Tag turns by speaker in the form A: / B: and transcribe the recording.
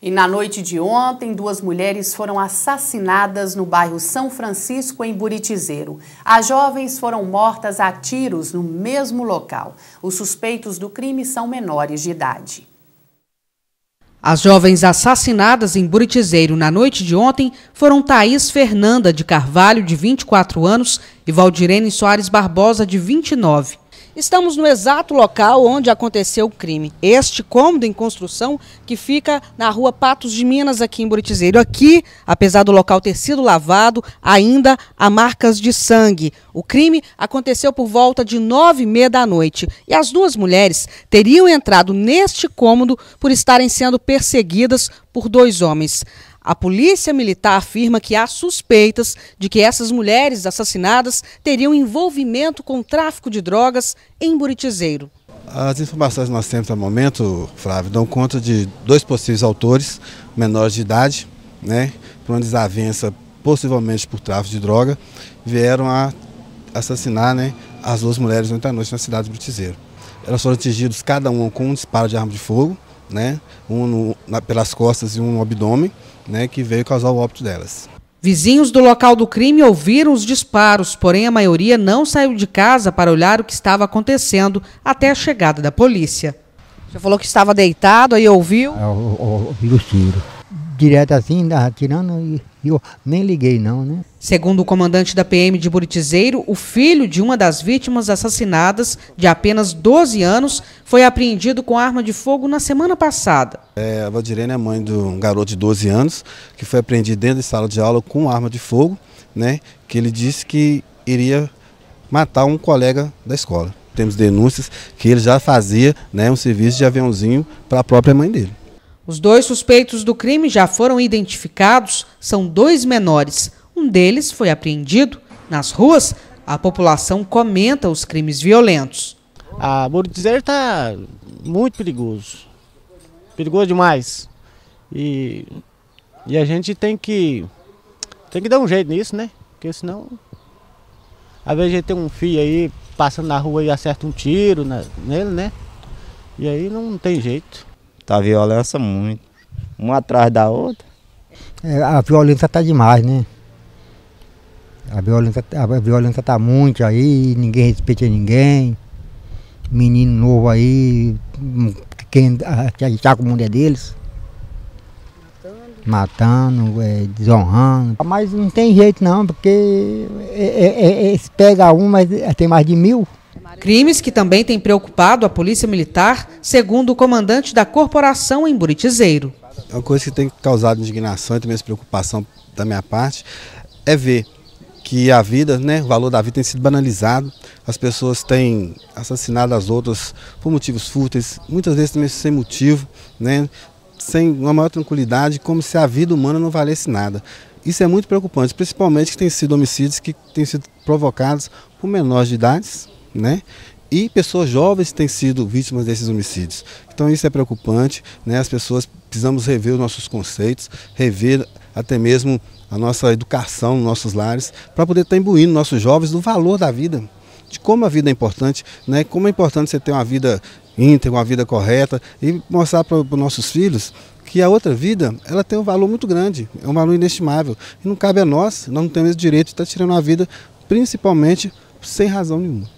A: E na noite de ontem, duas mulheres foram assassinadas no bairro São Francisco, em Buritizeiro. As jovens foram mortas a tiros no mesmo local. Os suspeitos do crime são menores de idade. As jovens assassinadas em Buritizeiro na noite de ontem foram Thaís Fernanda de Carvalho, de 24 anos, e Valdirene Soares Barbosa, de 29. Estamos no exato local onde aconteceu o crime. Este cômodo em construção que fica na rua Patos de Minas, aqui em Buritizeiro. Aqui, apesar do local ter sido lavado, ainda há marcas de sangue. O crime aconteceu por volta de nove e meia da noite. E as duas mulheres teriam entrado neste cômodo por estarem sendo perseguidas por dois homens. A polícia militar afirma que há suspeitas de que essas mulheres assassinadas teriam envolvimento com tráfico de drogas em Buritizeiro.
B: As informações que nós temos no momento, Flávio, dão conta de dois possíveis autores menores de idade, né, por uma desavença possivelmente por tráfico de droga, vieram a assassinar né, as duas mulheres ontem à noite na cidade de Brutizeiro. Elas foram atingidas cada uma com um disparo de arma de fogo, né? Um no, na, pelas costas e um no abdômen, né? Que veio causar o óbito delas.
A: Vizinhos do local do crime ouviram os disparos, porém a maioria não saiu de casa para olhar o que estava acontecendo até a chegada da polícia. Você falou que estava deitado, aí ouviu? Eu é, ouvi os tiros direto
C: assim, tirando e eu nem liguei não, né?
A: Segundo o comandante da PM de Buritizeiro, o filho de uma das vítimas assassinadas, de apenas 12 anos, foi apreendido com arma de fogo na semana passada. É,
B: a Valdirene é mãe de um garoto de 12 anos, que foi apreendido dentro de sala de aula com arma de fogo, né? Que ele disse que iria matar um colega da escola. Temos denúncias que ele já fazia né, um serviço de aviãozinho para a própria mãe dele.
A: Os dois suspeitos do crime já foram identificados, são dois menores. Um deles foi apreendido. Nas ruas, a população comenta os crimes violentos. A Muro está muito perigoso. Perigoso demais.
C: E, e a gente tem que, tem que dar um jeito nisso, né? Porque senão. Às vezes a gente tem um filho aí passando na rua e acerta um tiro na, nele, né? E aí não tem jeito. Tá violência muito. Uma atrás da outra. É, a violência tá demais, né? A violência, a violência tá muito aí, ninguém respeita ninguém. Menino novo aí, quem agitar tá com mundo é deles. Matando, matando é, desonrando. Mas não tem jeito não, porque é, é, é, é um, mas tem mais de mil.
A: Crimes que também têm preocupado a Polícia Militar, segundo o comandante da corporação em Buritizeiro. É
B: uma coisa que tem causado indignação e também preocupação da minha parte é ver que a vida, né, o valor da vida tem sido banalizado, as pessoas têm assassinado as outras por motivos fúteis, muitas vezes também sem motivo, né, sem uma maior tranquilidade, como se a vida humana não valesse nada. Isso é muito preocupante, principalmente que tem sido homicídios que têm sido provocados por menores de idade né? E pessoas jovens têm sido vítimas desses homicídios. Então isso é preocupante, né? As pessoas precisamos rever os nossos conceitos, rever até mesmo a nossa educação nos nossos lares, para poder estar tá imbuindo nossos jovens do valor da vida, de como a vida é importante, né? Como é importante você ter uma vida íntegra, uma vida correta e mostrar para os nossos filhos que a outra vida ela tem um valor muito grande, é um valor inestimável. E não cabe a nós, nós não temos esse direito de estar tá tirando a vida, principalmente sem razão nenhuma.